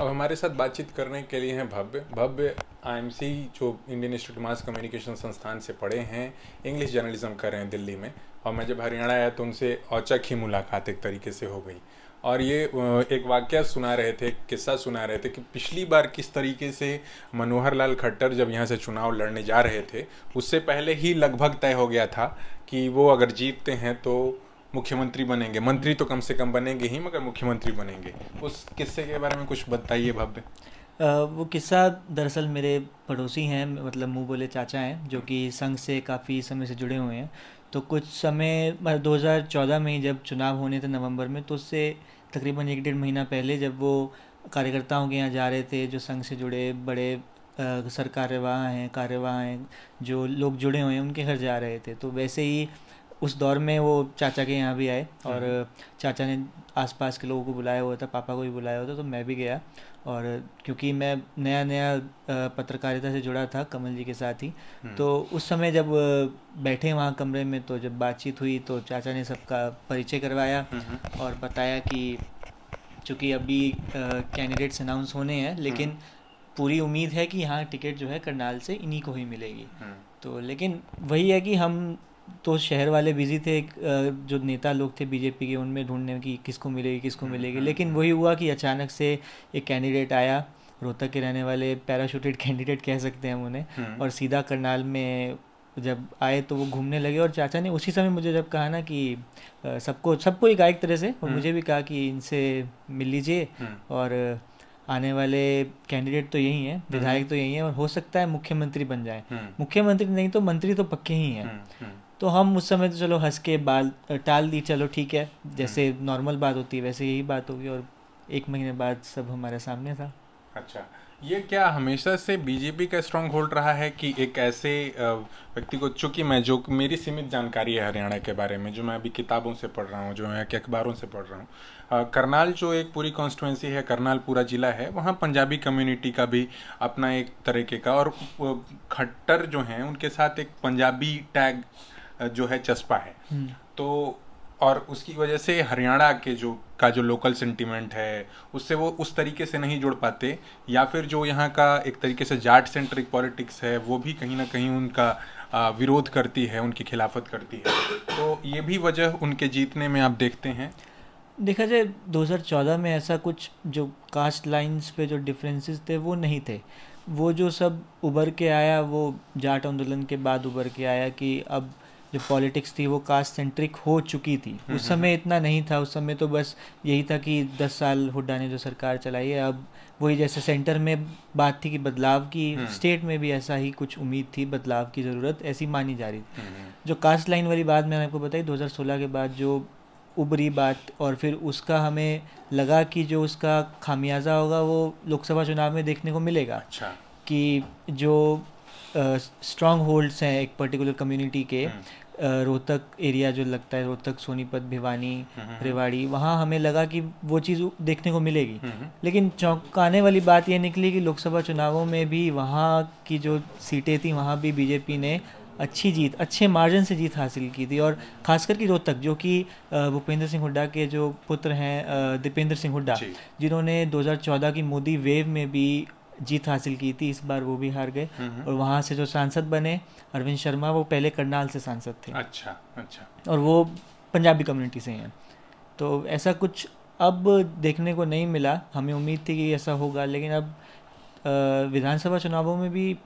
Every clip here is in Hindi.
अब हमारे साथ बातचीत करने के लिए हैं भव्य भव्य आईएमसी जो इंडियन इंस्टीट्यूट मास कम्युनिकेशन संस्थान से पढ़े हैं इंग्लिश जर्नलिज्म कर रहे हैं दिल्ली में और मैं जब हरियाणा आया तो उनसे औचक ही मुलाकात एक तरीके से हो गई और ये एक वाक्य सुना रहे थे किस्सा सुना रहे थे कि पिछली बार किस तरीके से मनोहर लाल खट्टर जब यहाँ से चुनाव लड़ने जा रहे थे उससे पहले ही लगभग तय हो गया था कि वो अगर जीतते हैं तो मुख्यमंत्री बनेंगे मंत्री तो कम से कम बनेंगे ही मगर मुख्यमंत्री बनेंगे उस किस्से के बारे में कुछ बताइए भव्य वो किस्सा दरअसल मेरे पड़ोसी हैं मतलब मुँह बोले चाचा हैं जो कि संघ से काफ़ी समय से जुड़े हुए हैं तो कुछ समय दो हज़ार चौदह में जब चुनाव होने थे नवंबर में तो उससे तकरीबन एक डेढ़ महीना पहले जब वो कार्यकर्ताओं के यहाँ जा रहे थे जो संघ से जुड़े बड़े सर कार्यवाह हैं कार्यवाह हैं जो लोग जुड़े हुए हैं उनके घर जा रहे थे तो वैसे ही उस दौर में वो चाचा के यहाँ भी आए हाँ। और चाचा ने आसपास के लोगों को बुलाया हुआ था पापा को भी बुलाया हुआ था तो मैं भी गया और क्योंकि मैं नया नया पत्रकारिता से जुड़ा था कमल जी के साथ ही हम्म। तो उस समय जब बैठे वहाँ कमरे में तो जब बातचीत हुई तो चाचा ने सबका परिचय करवाया हम्म। और बताया कि चूँकि अभी कैंडिडेट्स अनाउंस होने हैं लेकिन हम्म। पूरी उम्मीद है कि यहाँ टिकट जो है करनाल से इन्हीं को ही मिलेगी तो लेकिन वही है कि हम तो शहर वाले बिजी थे जो नेता लोग थे बीजेपी के उनमें ढूंढने की किसको मिलेगी किसको हम्म, मिलेगी हम्म, लेकिन हम्म। वही हुआ कि अचानक से एक कैंडिडेट आया रोहतक के रहने वाले पैराशूटेड कैंडिडेट कह सकते हैं उन्हें और सीधा करनाल में जब आए तो वो घूमने लगे और चाचा ने उसी समय मुझे जब कहा ना कि सबको सबको ही कहा एक तरह से और मुझे भी कहा कि इनसे मिल लीजिए और आने वाले कैंडिडेट तो यही हैं विधायक तो यही हैं और हो सकता है मुख्यमंत्री बन जाए मुख्यमंत्री नहीं तो मंत्री तो पक्के ही हैं तो हम उस समय तो चलो हंस के बाल टाल दी चलो ठीक है जैसे नॉर्मल हम्म। बात होती है वैसे यही बात होगी और एक महीने बाद सब हमारे सामने था अच्छा ये क्या हमेशा से बीजेपी का स्ट्रॉन्ग होल्ड रहा है कि एक ऐसे व्यक्ति को चूंकि मैं जो मेरी सीमित जानकारी है हरियाणा के बारे में जो मैं अभी किताबों से पढ़ रहा हूँ जो मैं अखबारों से पढ़ रहा हूँ करनाल जो एक पूरी कॉन्स्टिट्यूंसी है करनाल पूरा जिला है वहाँ पंजाबी कम्युनिटी का भी अपना एक तरीके का और खट्टर जो हैं उनके साथ एक पंजाबी टैग जो है चस्पा है हम्म। तो और उसकी वजह से हरियाणा के जो का जो लोकल सेंटिमेंट है उससे वो उस तरीके से नहीं जुड़ पाते या फिर जो यहाँ का एक तरीके से जाट सेंट्रिक पॉलिटिक्स है वो भी कहीं ना कहीं उनका विरोध करती है उनकी खिलाफत करती है तो ये भी वजह उनके जीतने में आप देखते हैं देखा जाए 2014 में ऐसा कुछ जो कास्ट लाइंस पे जो डिफरेंसेस थे वो नहीं थे वो जो सब उभर के आया वो जाट आंदोलन के बाद उभर के आया कि अब जो पॉलिटिक्स थी वो कास्ट सेंट्रिक हो चुकी थी हम्म, उस हम्म, समय हम्म। इतना नहीं था उस समय तो बस यही था कि दस साल हुड्डा ने जो सरकार चलाई है अब वही जैसे सेंटर में बात थी कि बदलाव की स्टेट में भी ऐसा ही कुछ उम्मीद थी बदलाव की ज़रूरत ऐसी मानी जा रही थी जो कास्ट लाइन वाली बात मैंने आपको बताई 2016 के बाद जो उभरी बात और फिर उसका हमें लगा कि जो उसका खामियाजा होगा वो लोकसभा चुनाव में देखने को मिलेगा अच्छा कि जो स्ट्रॉन्ग होल्ड्स हैं एक पर्टिकुलर कम्युनिटी के हम्म। रोहतक एरिया जो लगता है रोहतक सोनीपत भिवानी हम्म, हम्म, रेवाड़ी वहाँ हमें लगा कि वो चीज़ देखने को मिलेगी लेकिन चौंकाने वाली बात ये निकली कि लोकसभा चुनावों में भी वहाँ की जो सीटें थी वहाँ भी बीजेपी ने अच्छी जीत अच्छे मार्जिन से जीत हासिल की थी और खासकर की रोहतक जो कि भूपेंद्र सिंह हुड्डा के जो पुत्र हैं दीपेंद्र सिंह हुड्डा जिन्होंने 2014 की मोदी वेव में भी जीत हासिल की थी इस बार वो भी हार गए हम्म, हम्म। और वहाँ से जो सांसद बने अरविंद शर्मा वो पहले करनाल से सांसद थे अच्छा अच्छा और वो पंजाबी कम्युनिटी से हैं तो ऐसा कुछ अब देखने को नहीं मिला हमें उम्मीद थी कि ऐसा होगा लेकिन अब विधानसभा चुनावों में भी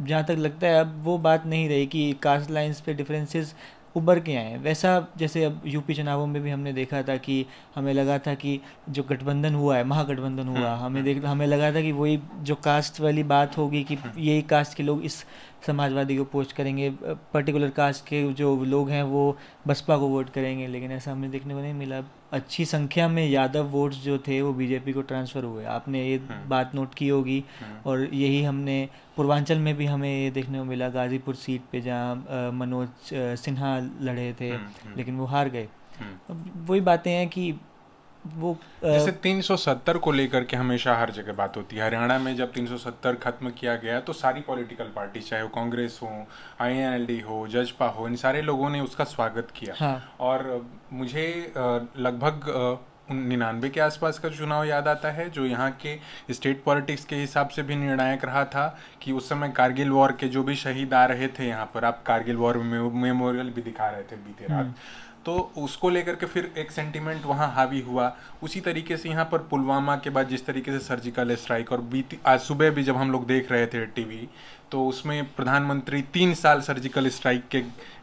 जहाँ तक लगता है अब वो बात नहीं रही कि कास्ट लाइंस पे डिफरेंसेस उभर के आए वैसा जैसे अब यूपी चुनावों में भी हमने देखा था कि हमें लगा था कि जो गठबंधन हुआ है महागठबंधन हुआ हम्म, हमें हम्म। देख हमें लगा था कि वही जो कास्ट वाली बात होगी कि हम्म। यही कास्ट के लोग इस समाजवादी को पोस्ट करेंगे पर्टिकुलर कास्ट के जो लोग हैं वो बसपा को वोट करेंगे लेकिन ऐसा हमें देखने को नहीं मिला अच्छी संख्या में यादव वोट्स जो थे वो बीजेपी को ट्रांसफ़र हुए आपने ये हाँ। बात नोट की होगी हाँ। और यही हमने पूर्वांचल में भी हमें ये देखने को मिला गाजीपुर सीट पे जहाँ मनोज सिन्हा लड़े थे हम्म, हम्म। लेकिन वो हार गए हम्म। वही बातें हैं कि वो जैसे 370 को लेकर के हमेशा हर जगह बात होती है हरियाणा में जब 370 खत्म किया गया तो सारी पॉलिटिकल पार्टी चाहे वो कांग्रेस हो आईएनएलडी हो जजपा हो इन सारे लोगों ने उसका स्वागत किया हाँ। और मुझे लगभग निन्यानवे के आसपास का चुनाव याद आता है जो यहाँ के स्टेट पॉलिटिक्स के हिसाब से भी निर्णायक रहा था कि उस समय कारगिल वॉर के जो भी शहीद आ रहे थे यहाँ पर आप कारगिल वॉर मेमोरियल भी दिखा रहे थे बीते रात हम्म। तो उसको लेकर के फिर एक सेंटिमेंट वहाँ हावी हुआ उसी तरीके से यहाँ पर पुलवामा के बाद जिस तरीके से सर्जिकल स्ट्राइक और बीती आज सुबह भी जब हम लोग देख रहे थे टीवी तो उसमें प्रधानमंत्री तीन साल सर्जिकल स्ट्राइक के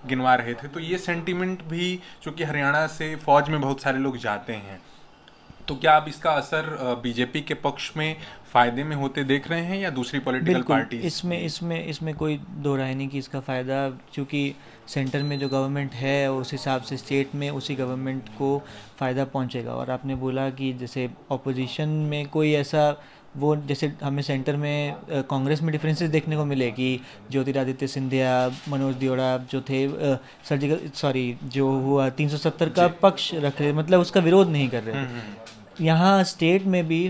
गिनवा रहे थे तो ये सेंटिमेंट भी चूँकि हरियाणा से फौज में बहुत सारे लोग जाते हैं तो क्या आप इसका असर बीजेपी के पक्ष में फायदे में होते देख रहे हैं या दूसरी पॉलिटिकल पार्टी इसमें इसमें इसमें कोई दो राय नहीं कि इसका फ़ायदा क्योंकि सेंटर में जो गवर्नमेंट है और उस हिसाब से स्टेट में उसी गवर्नमेंट को फ़ायदा पहुंचेगा और आपने बोला कि जैसे अपोजिशन में कोई ऐसा वो जैसे हमें सेंटर में कांग्रेस में डिफरेंसेस देखने को मिले कि ज्योतिरादित्य सिंधिया मनोज दियोड़ा जो थे सर्जिकल सॉरी जो हुआ 370 का पक्ष रख रहे मतलब उसका विरोध नहीं कर रहे यहाँ स्टेट में भी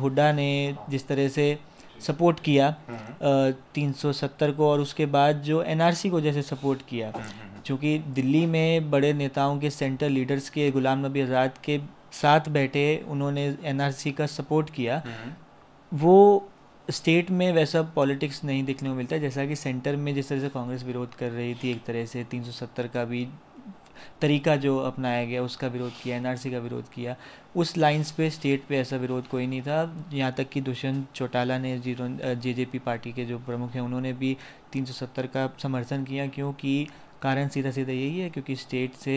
हुड्डा ने जिस तरह से सपोर्ट किया हम्म। तीन सौ सत्तर को और उसके बाद जो एनआरसी को जैसे सपोर्ट किया चूँकि हम्म, हम्म, दिल्ली में बड़े नेताओं के सेंटर लीडर्स के गुलाम नबी आज़ाद के साथ बैठे उन्होंने एनआरसी का सपोर्ट किया वो स्टेट में वैसा पॉलिटिक्स नहीं देखने को मिलता जैसा कि सेंटर में जिस तरह से कांग्रेस विरोध कर रही थी एक तरह से 370 का भी तरीका जो अपनाया गया उसका विरोध किया एनआरसी का विरोध किया उस लाइंस पे स्टेट पे ऐसा विरोध कोई नहीं था यहाँ तक कि दुष्यंत चौटाला ने जीरो पी पार्टी के जो प्रमुख हैं उन्होंने भी 370 का समर्थन किया क्योंकि कारण सीधा सीधा यही है क्योंकि स्टेट से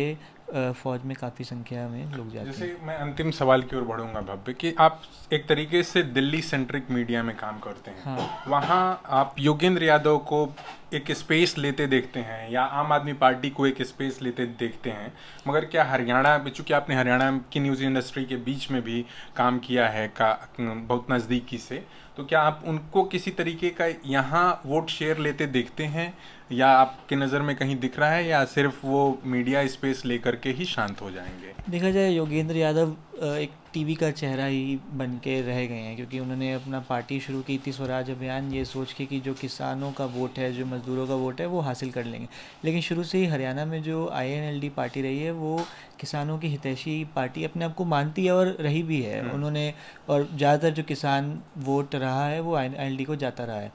फौज में काफ़ी संख्या में लोग जाते जैसे हैं मैं अंतिम सवाल की ओर बढ़ूंगा भव्य कि आप एक तरीके से दिल्ली सेंट्रिक मीडिया में काम करते हैं हाँ। वहाँ आप योगेंद्र यादव को एक स्पेस लेते देखते हैं या आम आदमी पार्टी को एक स्पेस लेते देखते हैं मगर क्या हरियाणा में चूँकि आपने हरियाणा की न्यूज़ इंडस्ट्री के बीच में भी काम किया है का बहुत नज़दीकी से तो क्या आप उनको किसी तरीके का यहाँ वोट शेयर लेते देखते हैं या आपके नज़र में कहीं दिख रहा है या सिर्फ वो मीडिया स्पेस लेकर के ही शांत हो जाएंगे देखा जाए योगेंद्र यादव एक टीवी का चेहरा ही बन के रह गए हैं क्योंकि उन्होंने अपना पार्टी शुरू की थी स्वराज अभियान ये सोच के कि जो किसानों का वोट है जो मज़दूरों का वोट है वो हासिल कर लेंगे लेकिन शुरू से ही हरियाणा में जो आई पार्टी रही है वो किसानों की हितैषी पार्टी अपने आप को मानती है और रही भी है हम्म। उन्होंने और ज़्यादातर जो किसान वोट रहा है वो आई को जाता रहा है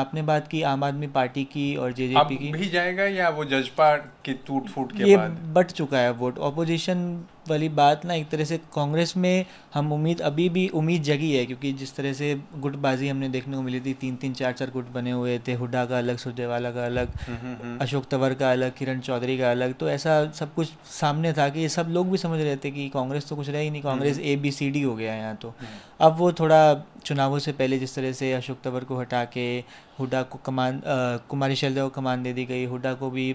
आपने बात की आम आदमी पार्टी की और जे की भी जाएगा या वो जजपा की टूट फूट के ये बाद बट चुका है वोट ऑपोजिशन वाली बात ना एक तरह से कांग्रेस में हम उम्मीद अभी भी उम्मीद जगी है क्योंकि जिस तरह से गुटबाजी हमने देखने को मिली थी तीन तीन चार चार गुट बने हुए थे हुडा का अलग सुरजेवाला का अलग अशोक तंवर का अलग किरण चौधरी का अलग तो ऐसा सब कुछ सामने था कि सब लोग भी समझ रहे थे कि कांग्रेस तो कुछ रहे ही नहीं Congress A B C D हो गया है यहाँ तो हम्म। अब वो थोड़ा चुनावों से पहले जिस तरह से अशोक तंवर को हटा के हुडा को कमान कुमारी शैलदेव को कमान दे दी गई हुडा को भी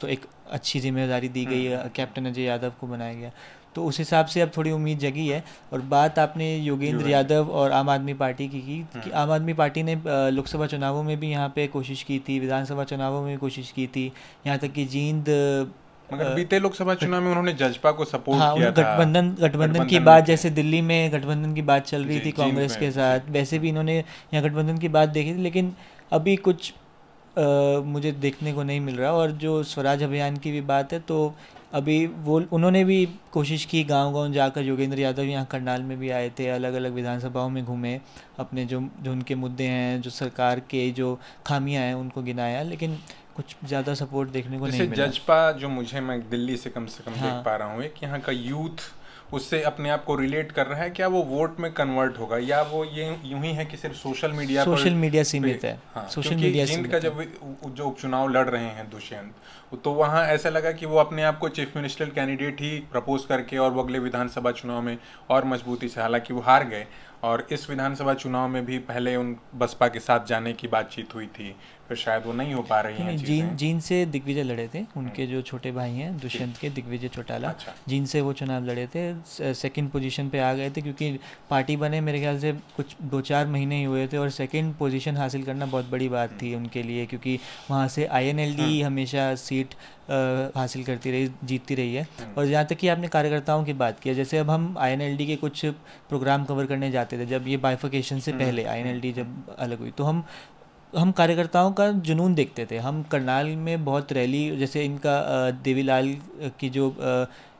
तो एक अच्छी जिम्मेदारी दी गई है हम्म। कैप्टन अजय यादव को बनाया गया तो उस हिसाब से अब थोड़ी उम्मीद जगी है और बात आपने योगेंद्र यादव और आम आदमी पार्टी की की कि हम्म। आम आदमी पार्टी ने लोकसभा चुनावों में भी यहाँ पे कोशिश की थी विधानसभा चुनावों में भी कोशिश की थी यहाँ तक कि जींद मगर बीते लोकसभा चुनाव में उन्होंने जजपा को सपोर्ट हाँ, किया गठबंधन गठबंधन की बात जैसे दिल्ली में गठबंधन की बात चल रही थी कांग्रेस के साथ वैसे भी इन्होंने यहाँ गठबंधन की बात देखी थी लेकिन अभी कुछ मुझे देखने को नहीं मिल रहा और जो स्वराज अभियान की भी बात है तो अभी वो उन्होंने भी कोशिश की गांव गांव जाकर योगेंद्र यादव यहाँ करनाल में भी आए थे अलग अलग विधानसभाओं में घूमे अपने जो जो उनके मुद्दे हैं जो सरकार के जो खामियां हैं उनको गिनाया लेकिन कुछ ज़्यादा सपोर्ट देखने को नहीं मिला जजपा जो मुझे मैं दिल्ली से कम से कम हाँ, देख पा रहा हूँ कि यहाँ का यूथ उससे अपने आप को रिलेट कर रहा है क्या वो वोट में कन्वर्ट होगा या वो ये यूं ही है कि सिर्फ सोशल मीडिया सोशल मीडिया सीमित है हाँ, सोशल मीडिया जींद का जब जो उपचुनाव लड़ रहे हैं दुष्यंत तो वहाँ ऐसा लगा कि वो अपने आप को चीफ मिनिस्टर कैंडिडेट ही प्रपोज करके और वो अगले विधानसभा चुनाव में और मजबूती से हालांकि वो हार गए और इस विधानसभा चुनाव में भी पहले उन बसपा के साथ जाने की बातचीत हुई थी फिर शायद वो नहीं हो पा रही है जीन जीन से दिग्विजय लड़े थे उनके हम्म। जो छोटे भाई हैं दुष्यंत के दिग्विजय चौटाला अच्छा। जीन से वो चुनाव लड़े थे सेकंड पोजीशन पे आ गए थे क्योंकि पार्टी बने मेरे ख्याल से कुछ दो चार महीने ही हुए थे और सेकंड पोजीशन हासिल करना बहुत बड़ी बात हम्म। थी उनके लिए क्योंकि वहाँ से आई हम्म। हमेशा सीट हासिल करती रही जीतती रही है हम्म। और जहाँ तक कि आपने कार्यकर्ताओं की बात की है जैसे अब हम आई के कुछ प्रोग्राम कवर करने जाते थे जब ये बाइफोकेशन से हम्म। पहले आई हम्म। जब अलग हुई तो हम हम कार्यकर्ताओं का जुनून देखते थे हम करनाल में बहुत रैली जैसे इनका देवीलाल की जो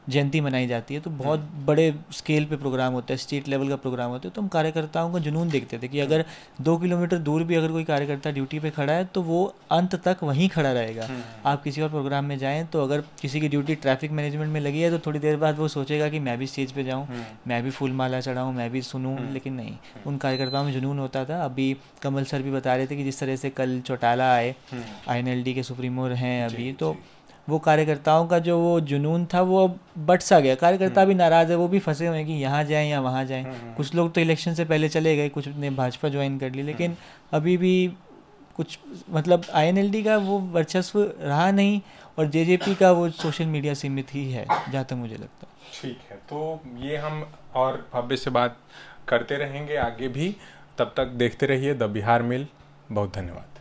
जयंती मनाई जाती है तो हम्म। बहुत बड़े स्केल पे प्रोग्राम होते हैं स्टेट लेवल का प्रोग्राम होता है तो हम कार्यकर्ताओं का जुनून देखते थे कि हम्म। अगर दो किलोमीटर दूर भी अगर कोई कार्यकर्ता ड्यूटी पे खड़ा है तो वो अंत तक वहीं खड़ा रहेगा हम्म। आप किसी और प्रोग्राम में जाएँ तो अगर किसी की ड्यूटी ट्रैफिक मैनेजमेंट में लगी है तो थोड़ी देर बाद वो सोचेगा कि मैं भी स्टेज पर जाऊँ मैं भी फूल माला चढ़ाऊँ मैं भी सुनूँ लेकिन नहीं उन कार्यकर्ताओं में जुनून होता था अभी कमल सर भी बता रहे थे कि जिस तरह से कल चौटाला आए आई के सुप्रीमो हैं अभी तो वो कार्यकर्ताओं का जो वो जुनून था वो बट सा गया कार्यकर्ता हम्म। भी नाराज़ है वो भी फंसे हुए हैं कि यहाँ जाएँ या वहाँ जाएँ हम्म, हम्म। कुछ लोग तो इलेक्शन से पहले चले गए कुछ ने भाजपा ज्वाइन कर ली लेकिन अभी भी कुछ मतलब आईएनएलडी का वो वर्चस्व रहा नहीं और जेजेपी का वो सोशल मीडिया सीमित ही है जहाँ तक मुझे लगता है ठीक है तो ये हम और भव्य से बात करते रहेंगे आगे भी तब तक देखते रहिए द बिहार मिल बहुत धन्यवाद